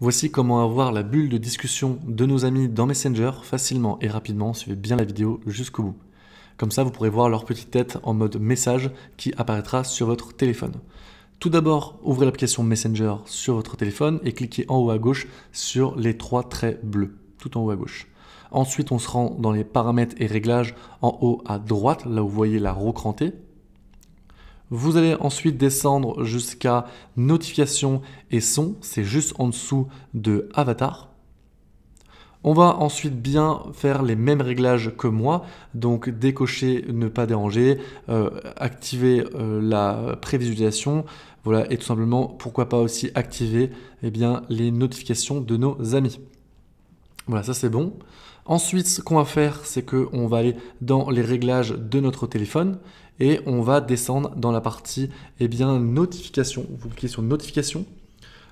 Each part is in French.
Voici comment avoir la bulle de discussion de nos amis dans Messenger facilement et rapidement. Suivez bien la vidéo jusqu'au bout. Comme ça, vous pourrez voir leur petite tête en mode message qui apparaîtra sur votre téléphone. Tout d'abord, ouvrez l'application Messenger sur votre téléphone et cliquez en haut à gauche sur les trois traits bleus, tout en haut à gauche. Ensuite, on se rend dans les paramètres et réglages en haut à droite, là où vous voyez la roue crantée, vous allez ensuite descendre jusqu'à notifications et sons, c'est juste en dessous de avatar. On va ensuite bien faire les mêmes réglages que moi, donc décocher ne pas déranger, euh, activer euh, la prévisualisation, voilà, et tout simplement pourquoi pas aussi activer eh bien, les notifications de nos amis. Voilà, ça c'est bon. Ensuite, ce qu'on va faire, c'est qu'on va aller dans les réglages de notre téléphone et on va descendre dans la partie eh bien, notification. Vous cliquez sur notification.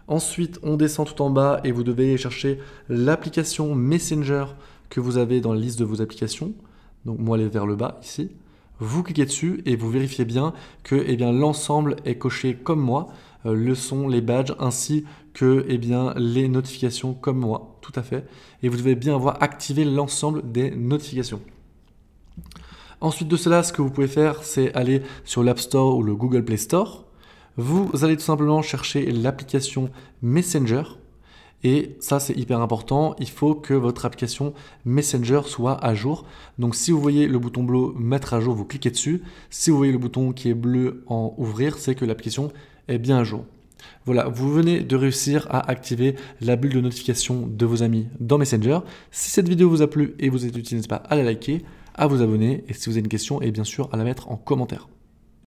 Ensuite, on descend tout en bas et vous devez chercher l'application Messenger que vous avez dans la liste de vos applications. Donc moi, elle est vers le bas ici. Vous cliquez dessus et vous vérifiez bien que eh bien, l'ensemble est coché comme moi. Euh, le son, les badges, ainsi que eh bien, les notifications comme moi, tout à fait. Et vous devez bien avoir activé l'ensemble des notifications. Ensuite de cela, ce que vous pouvez faire, c'est aller sur l'App Store ou le Google Play Store. Vous allez tout simplement chercher l'application Messenger. Et ça, c'est hyper important. Il faut que votre application Messenger soit à jour. Donc, si vous voyez le bouton bleu mettre à jour, vous cliquez dessus. Si vous voyez le bouton qui est bleu en ouvrir, c'est que l'application est bien à jour. Voilà, vous venez de réussir à activer la bulle de notification de vos amis dans Messenger. Si cette vidéo vous a plu et vous êtes utile, n'hésitez pas à la liker, à vous abonner et si vous avez une question, et eh bien sûr à la mettre en commentaire.